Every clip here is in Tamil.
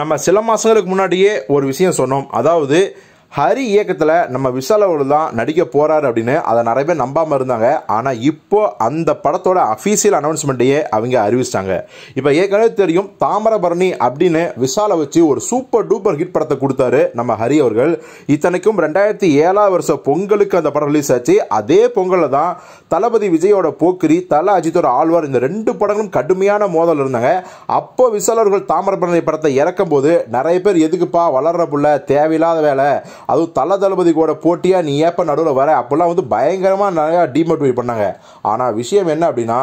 நம்ம சில மாதங்களுக்கு முன்னாடியே ஒரு விஷயம் சொன்னோம் அதாவது ஹரி இயக்கத்தில் நம்ம விசாலோடு தான் நடிக்க போகிறாரு அப்படின்னு அதை நிறைய பேர் நம்பாமல் இருந்தாங்க ஆனால் இப்போ அந்த படத்தோட அஃபீஷியல் அனௌன்ஸ்மெண்ட்டையே அவங்க அறிவிச்சிட்டாங்க இப்போ ஏற்கனவே தெரியும் தாமரபரணி அப்படின்னு விஷாலை வச்சு ஒரு சூப்பர் டூப்பர் ஹிட் படத்தை கொடுத்தாரு நம்ம ஹரி அவர்கள் இத்தனைக்கும் ரெண்டாயிரத்தி ஏழாம் வருஷம் பொங்கலுக்கு அந்த படம் ரிலீஸ் ஆச்சு அதே பொங்கலில் தான் தளபதி விஜயோட போக்கிரி தல அஜித்தோட ஆழ்வார் இந்த ரெண்டு படங்களும் கடுமையான மோதல் இருந்தாங்க அப்போ விஷால் அவர்கள் தாமரபரணி படத்தை இறக்கும் போது நிறைய பேர் எதுக்குப்பா வளர்ற புள்ள தேவையில்லாத வேலை அதுவும் தலை தளபதி கூட போட்டியாக நீ ஏப்ப நடுவில் வர அப்போல்லாம் வந்து பயங்கரமாக நிறையா டிமோட்டிவேட் பண்ணாங்க ஆனால் விஷயம் என்ன அப்படின்னா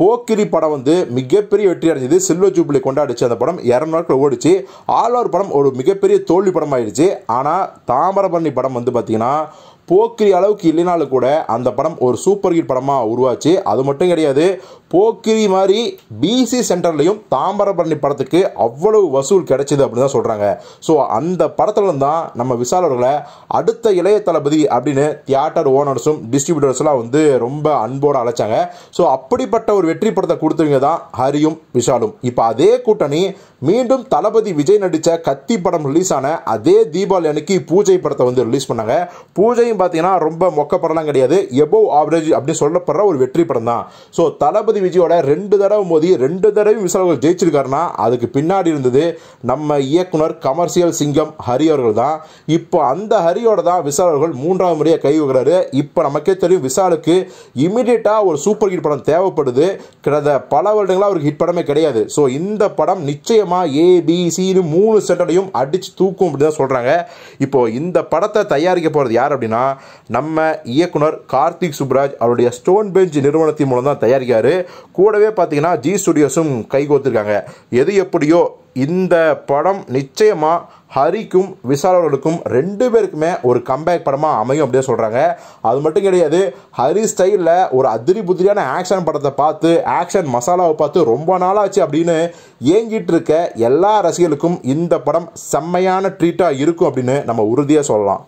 போக்கிரி படம் வந்து மிகப்பெரிய வெற்றி அடைஞ்சது சில்வர் ஜூப்ளி கொண்டாடிச்சு அந்த படம் இரநூறு நாட்கள் ஓடிச்சு ஆல் ஓவர் படம் ஒரு மிகப்பெரிய தோல்வி படம் ஆயிடுச்சு ஆனால் தாமரபரணி படம் வந்து பார்த்திங்கன்னா போக்கிரி அளவுக்கு இல்லைனாலும் கூட அந்த படம் ஒரு சூப்பர் ஹிட் படமாக உருவாச்சு அது மட்டும் கிடையாது போக்கிரி மாதிரி பிசி சென்டர்லையும் தாம்பரபரணி படத்துக்கு அவ்வளவு வசூல் கிடைச்சிது அப்படின்னு தான் சொல்கிறாங்க ஸோ அந்த படத்துல தான் நம்ம விசால் அவர்களை அடுத்த இளைய தளபதி அப்படின்னு தியேட்டர் ஓனர்ஸும் டிஸ்ட்ரிபியூட்டர்ஸ்லாம் வந்து ரொம்ப அன்போடு அழைச்சாங்க ஸோ அப்படிப்பட்ட ஒரு வெற்றி படத்தை கொடுத்தவங்க தான் ஹரியும் விஷாலும் இப்போ அதே கூட்டணி மீண்டும் தளபதி விஜய் நடித்த கத்தி படம் ரிலீஸ் ஆன அதே தீபாவளி அன்னைக்கு பூஜை படத்தை வந்து ரிலீஸ் பண்ணாங்க பூஜையும் பார்த்தீங்கன்னா ரொம்ப மொக்க படம்லாம் கிடையாது எபோவ் ஆவரேஜ் அப்படின்னு சொல்லப்படுற ஒரு வெற்றி படம் தான் ஸோ தளபதி விஜயோட ரெண்டு தடவை மோதி ரெண்டு தடவை விசால்கள் ஜெயிச்சிருக்காருன்னா அதுக்கு பின்னாடி இருந்தது நம்ம இயக்குனர் கமர்ஷியல் சிங்கம் ஹரி அவர்கள் தான் இப்போ அந்த ஹரியோட தான் விசால் மூன்றாவது முறையாக கை வைக்கிறாரு இப்போ நமக்கே தெரியும் விசாலுக்கு இமீடியட்டாக ஒரு சூப்பர் ஹிட் படம் தேவைப்படுது கிட்டத்தட்ட பல வருடங்களாக அவருக்கு ஹிட் படமே கிடையாது ஸோ இந்த படம் நிச்சயமாக அம்மா ஏபிசின்னு மூணு சென்டரையும் அடித்து தூக்கும் அப்படின்னு தான் சொல்கிறாங்க இப்போது இந்த படத்தை தயாரிக்க போகிறது யார் அப்படின்னா நம்ம இயக்குனர் கார்த்திக் சுப்ராஜ் அவருடைய ஸ்டோன் பெஞ்ச் நிறுவனத்தின் மூலம் தான் தயாரிக்காரு கூடவே பார்த்தீங்கன்னா ஜி ஸ்டுடியோஸும் கைகோத்திருக்காங்க எது எப்படியோ இந்த படம் நிச்சயமாக ஹரிக்கும் விசாலர்களுக்கும் ரெண்டு பேருக்குமே ஒரு கம்பேக் படமாக அமையும் அப்படின்னு சொல்கிறாங்க அது மட்டும் கிடையாது ஹரி ஸ்டைலில் ஒரு அதிரி புதிரியான ஆக்ஷன் படத்தை பார்த்து ஆக்ஷன் மசாலாவை பார்த்து ரொம்ப நாளாச்சு அப்படின்னு ஏங்கிட்டு இருக்க எல்லா ரசிகர்களுக்கும் இந்த படம் செம்மையான ட்ரீட்டாக இருக்கும் அப்படின்னு நம்ம உறுதியாக சொல்லலாம்